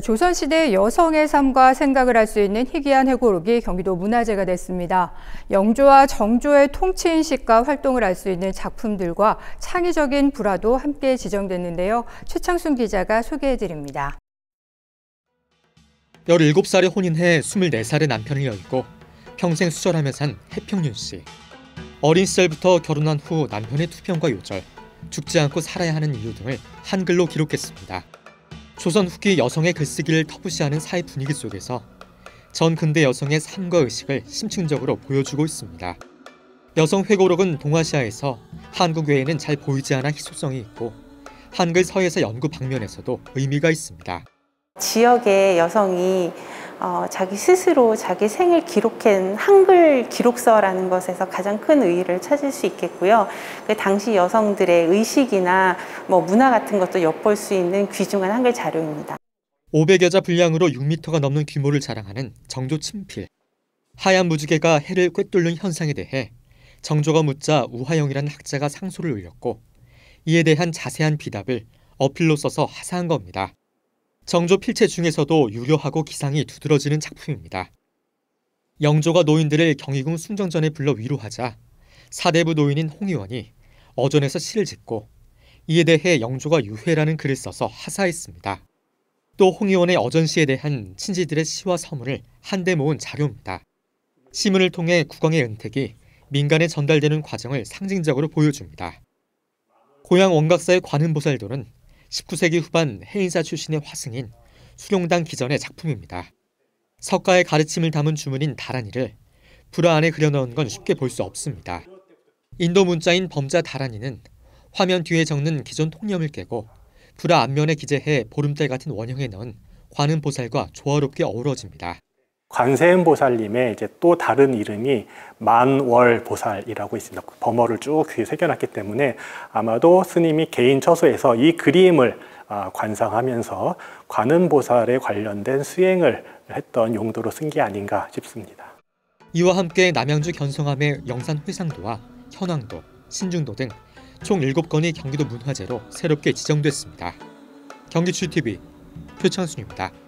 조선시대 여성의 삶과 생각을 할 수 있는 희귀한 회고록이 경기도 문화재가 됐습니다. 영조와 정조의 통치인식과 활동을 알 수 있는 작품들과 창의적인 불화도 함께 지정됐는데요. 최창순 기자가 소개해드립니다. 17살에 혼인해 24살의 남편을 여의고 평생 수절하며 산 해평윤 씨. 어린 시절부터 결혼한 후 남편의 투병과 요절, 죽지 않고 살아야 하는 이유 등을 한글로 기록했습니다. 조선 후기 여성의 글쓰기를 터부시하는 사회 분위기 속에서 전 근대 여성의 삶과 의식을 심층적으로 보여주고 있습니다. 여성 회고록은 동아시아에서 한국 외에는 잘 보이지 않아 희소성이 있고 한글 서예사 연구 방면에서도 의미가 있습니다. 지역의 여성이 어, 자기 스스로 자기 생을 기록한 한글 기록서라는 것에서 가장 큰 의의를 찾을 수 있겠고요. 그 당시 여성들의 의식이나 뭐 문화 같은 것도 엿볼 수 있는 귀중한 한글 자료입니다. 500여 자 분량으로 6m가 넘는 규모를 자랑하는 정조 침필. 하얀 무지개가 해를 꿰뚫는 현상에 대해 정조가 묻자 우하영이라는 학자가 상소를 올렸고 이에 대한 자세한 비답을 어필로 써서 하사한 겁니다. 정조 필체 중에서도 유려하고 기상이 두드러지는 작품입니다. 영조가 노인들을 경희궁 순정전에 불러 위로하자 사대부 노인인 홍의원이 어전에서 시를 짓고 이에 대해 영조가 유해라는 글을 써서 하사했습니다. 또 홍의원의 어전시에 대한 친지들의 시와 서문을 한데 모은 자료입니다. 시문을 통해 국왕의 은택이 민간에 전달되는 과정을 상징적으로 보여줍니다. 고향 원각사의 관음보살도는 19세기 후반 해인사 출신의 화승인 수룡당 기전의 작품입니다. 석가의 가르침을 담은 주문인 다란이를 불화 안에 그려넣은 건 쉽게 볼 수 없습니다. 인도 문자인 범자 다란이는 화면 뒤에 적는 기존 통념을 깨고 불화 앞면에 기재해 보름달 같은 원형에 넣은 관음보살과 조화롭게 어우러집니다. 관세음 보살님의 이제 또 다른 이름이 만월 보살이라고 있습니다. 그 범어를 쭉 귀에 새겨놨기 때문에 아마도 스님이 개인 처소에서 이 그림을 아, 관상하면서 관음보살에 관련된 수행을 했던 용도로 쓴 게 아닌가 싶습니다. 이와 함께 남양주 견성암의 영산 회상도와 현황도, 신중도 등 총 7건이 경기도 문화재로 새롭게 지정됐습니다. 경기출 TV 표창순입니다.